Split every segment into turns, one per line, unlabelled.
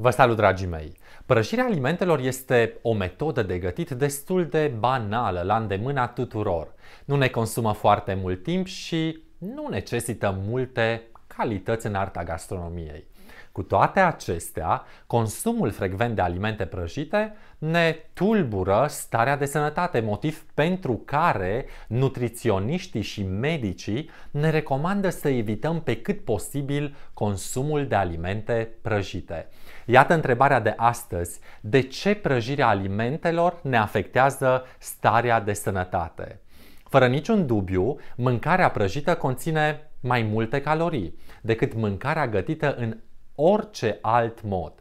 Vă salut, dragii mei! Prăjirea alimentelor este o metodă de gătit destul de banală, la îndemâna tuturor. Nu ne consumă foarte mult timp și nu necesită multe calități în arta gastronomiei. Cu toate acestea, consumul frecvent de alimente prăjite ne tulbură starea de sănătate, motiv pentru care nutriționiștii și medicii ne recomandă să evităm pe cât posibil consumul de alimente prăjite. Iată întrebarea de astăzi: de ce prăjirea alimentelor ne afectează starea de sănătate? Fără niciun dubiu, mâncarea prăjită conține mai multe calorii decât mâncarea gătită în orice alt mod.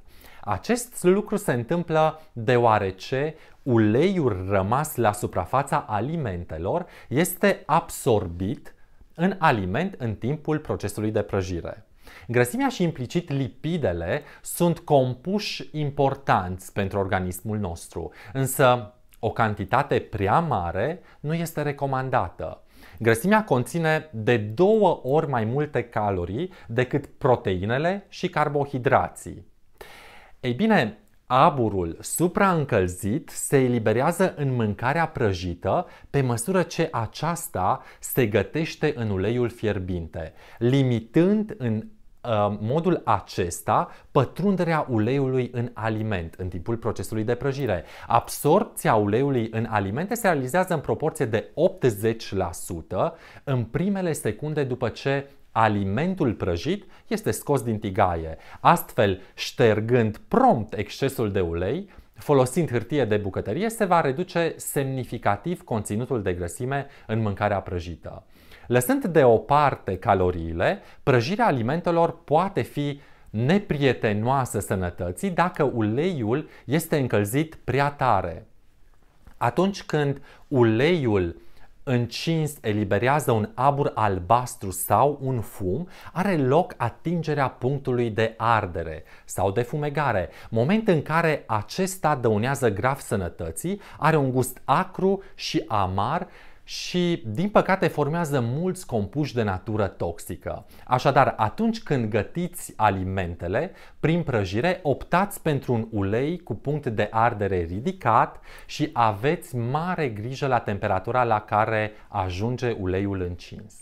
Acest lucru se întâmplă deoarece uleiul rămas la suprafața alimentelor este absorbit în aliment în timpul procesului de prăjire. Grăsimea și implicit lipidele sunt compuși importanți pentru organismul nostru, însă o cantitate prea mare nu este recomandată. Grăsimea conține de două ori mai multe calorii decât proteinele și carbohidrații. Ei bine, aburul supraîncălzit se eliberează în mâncarea prăjită pe măsură ce aceasta se gătește în uleiul fierbinte, limitând în Uh, modul acesta pătrunderea uleiului în aliment în timpul procesului de prăjire. Absorpția uleiului în alimente se realizează în proporție de 80% în primele secunde după ce alimentul prăjit este scos din tigaie, astfel ștergând prompt excesul de ulei, Folosind hârtie de bucătărie, se va reduce semnificativ conținutul de grăsime în mâncarea prăjită. Lăsând deoparte caloriile, prăjirea alimentelor poate fi neprietenoasă sănătății dacă uleiul este încălzit prea tare. Atunci când uleiul încins eliberează un abur albastru sau un fum, are loc atingerea punctului de ardere sau de fumegare, moment în care acesta dăunează grav sănătății, are un gust acru și amar și, din păcate, formează mulți compuși de natură toxică. Așadar, atunci când gătiți alimentele, prin prăjire, optați pentru un ulei cu punct de ardere ridicat și aveți mare grijă la temperatura la care ajunge uleiul încins.